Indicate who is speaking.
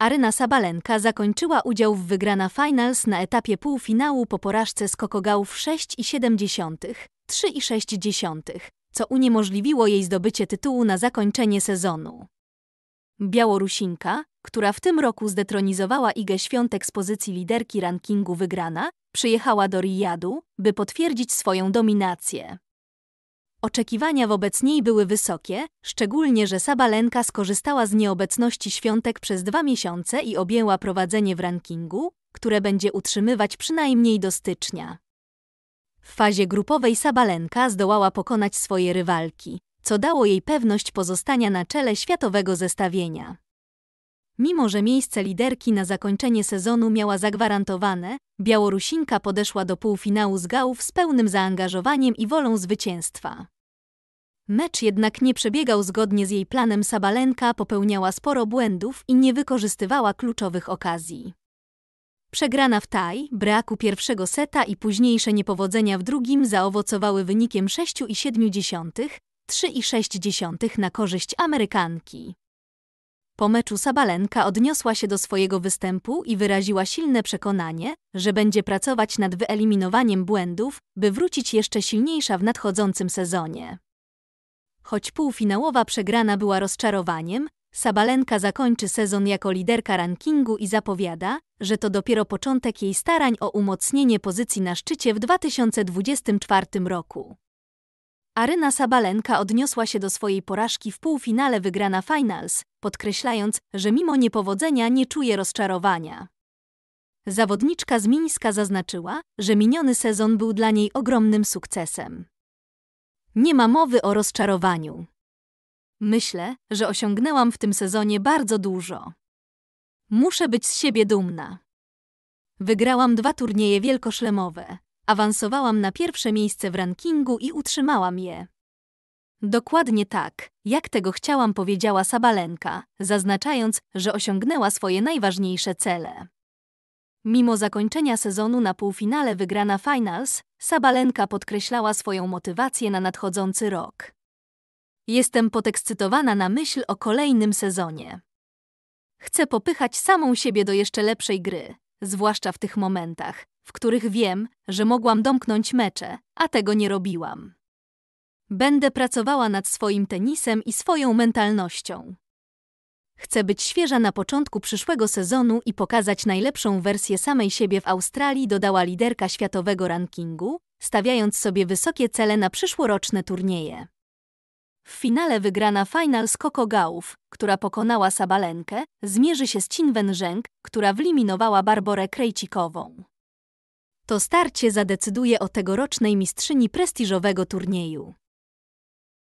Speaker 1: Aryna Sabalenka zakończyła udział w wygrana finals na etapie półfinału po porażce z Kokogałów 6,7, 3,6, co uniemożliwiło jej zdobycie tytułu na zakończenie sezonu. Białorusinka, która w tym roku zdetronizowała Igę Świątek z pozycji liderki rankingu wygrana, przyjechała do Riyadu, by potwierdzić swoją dominację. Oczekiwania wobec niej były wysokie, szczególnie że Sabalenka skorzystała z nieobecności świątek przez dwa miesiące i objęła prowadzenie w rankingu, które będzie utrzymywać przynajmniej do stycznia. W fazie grupowej Sabalenka zdołała pokonać swoje rywalki, co dało jej pewność pozostania na czele światowego zestawienia. Mimo, że miejsce liderki na zakończenie sezonu miała zagwarantowane, Białorusinka podeszła do półfinału z gałów z pełnym zaangażowaniem i wolą zwycięstwa. Mecz jednak nie przebiegał zgodnie z jej planem Sabalenka, popełniała sporo błędów i nie wykorzystywała kluczowych okazji. Przegrana w taj, braku pierwszego seta i późniejsze niepowodzenia w drugim zaowocowały wynikiem 6,7, 3,6 na korzyść Amerykanki. Po meczu Sabalenka odniosła się do swojego występu i wyraziła silne przekonanie, że będzie pracować nad wyeliminowaniem błędów, by wrócić jeszcze silniejsza w nadchodzącym sezonie. Choć półfinałowa przegrana była rozczarowaniem, Sabalenka zakończy sezon jako liderka rankingu i zapowiada, że to dopiero początek jej starań o umocnienie pozycji na szczycie w 2024 roku. Aryna Sabalenka odniosła się do swojej porażki w półfinale wygrana finals, podkreślając, że mimo niepowodzenia nie czuje rozczarowania. Zawodniczka z Mińska zaznaczyła, że miniony sezon był dla niej ogromnym sukcesem. Nie ma mowy o rozczarowaniu. Myślę, że osiągnęłam w tym sezonie bardzo dużo. Muszę być z siebie dumna. Wygrałam dwa turnieje wielkoszlemowe, awansowałam na pierwsze miejsce w rankingu i utrzymałam je. Dokładnie tak, jak tego chciałam, powiedziała Sabalenka, zaznaczając, że osiągnęła swoje najważniejsze cele. Mimo zakończenia sezonu na półfinale wygrana finals, Sabalenka podkreślała swoją motywację na nadchodzący rok. Jestem podekscytowana na myśl o kolejnym sezonie. Chcę popychać samą siebie do jeszcze lepszej gry, zwłaszcza w tych momentach, w których wiem, że mogłam domknąć mecze, a tego nie robiłam. Będę pracowała nad swoim tenisem i swoją mentalnością. Chcę być świeża na początku przyszłego sezonu i pokazać najlepszą wersję samej siebie w Australii, dodała liderka światowego rankingu, stawiając sobie wysokie cele na przyszłoroczne turnieje. W finale wygrana final z Coco Gauff, która pokonała Sabalenkę, zmierzy się z Chin Wenżeng, która wyliminowała Barborę Krejcikową. To starcie zadecyduje o tegorocznej mistrzyni prestiżowego turnieju.